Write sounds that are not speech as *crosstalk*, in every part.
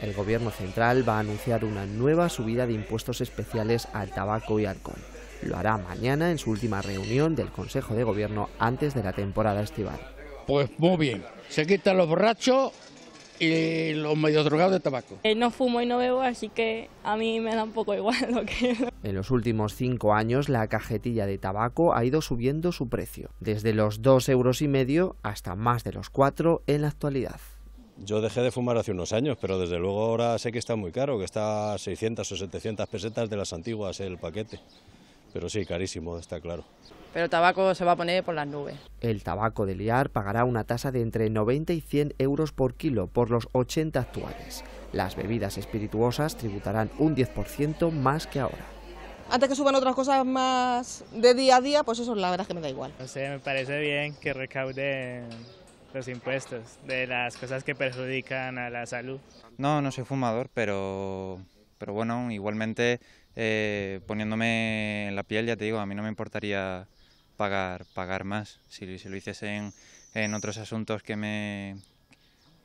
El gobierno central va a anunciar una nueva subida de impuestos especiales al tabaco y alcohol. Lo hará mañana en su última reunión del Consejo de Gobierno antes de la temporada estival. Pues muy bien, se quitan los borrachos y los medio drogados de tabaco. Eh, no fumo y no bebo, así que a mí me da un poco igual *laughs* lo que... En los últimos cinco años, la cajetilla de tabaco ha ido subiendo su precio, desde los dos euros y medio hasta más de los cuatro en la actualidad. Yo dejé de fumar hace unos años, pero desde luego ahora sé que está muy caro, que está a 600 o 700 pesetas de las antiguas el paquete. Pero sí, carísimo, está claro. Pero el tabaco se va a poner por las nubes. El tabaco de liar pagará una tasa de entre 90 y 100 euros por kilo por los 80 actuales. Las bebidas espirituosas tributarán un 10% más que ahora. Antes que suban otras cosas más de día a día, pues eso la verdad es que me da igual. No sé, me parece bien que recauden los impuestos, de las cosas que perjudican a la salud. No, no soy fumador, pero, pero bueno, igualmente eh, poniéndome en la piel, ya te digo, a mí no me importaría pagar, pagar más. Si, si lo hiciesen en otros asuntos que me,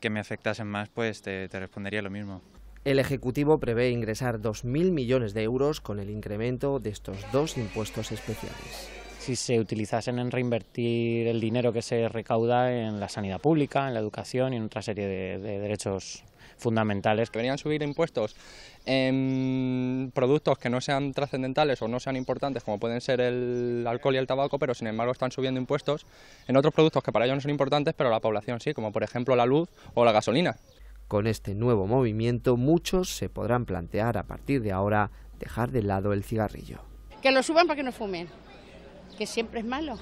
que me afectasen más, pues te, te respondería lo mismo. El Ejecutivo prevé ingresar 2.000 millones de euros con el incremento de estos dos impuestos especiales si se utilizasen en reinvertir el dinero que se recauda en la sanidad pública, en la educación y en otra serie de, derechos fundamentales. que a subir impuestos en productos que no sean trascendentales o no sean importantes, como pueden ser el alcohol y el tabaco, pero sin embargo están subiendo impuestos en otros productos que para ellos no son importantes, pero la población sí, como por ejemplo la luz o la gasolina. Con este nuevo movimiento muchos se podrán plantear a partir de ahora dejar de lado el cigarrillo. Que lo suban para que no fumen que siempre es malo.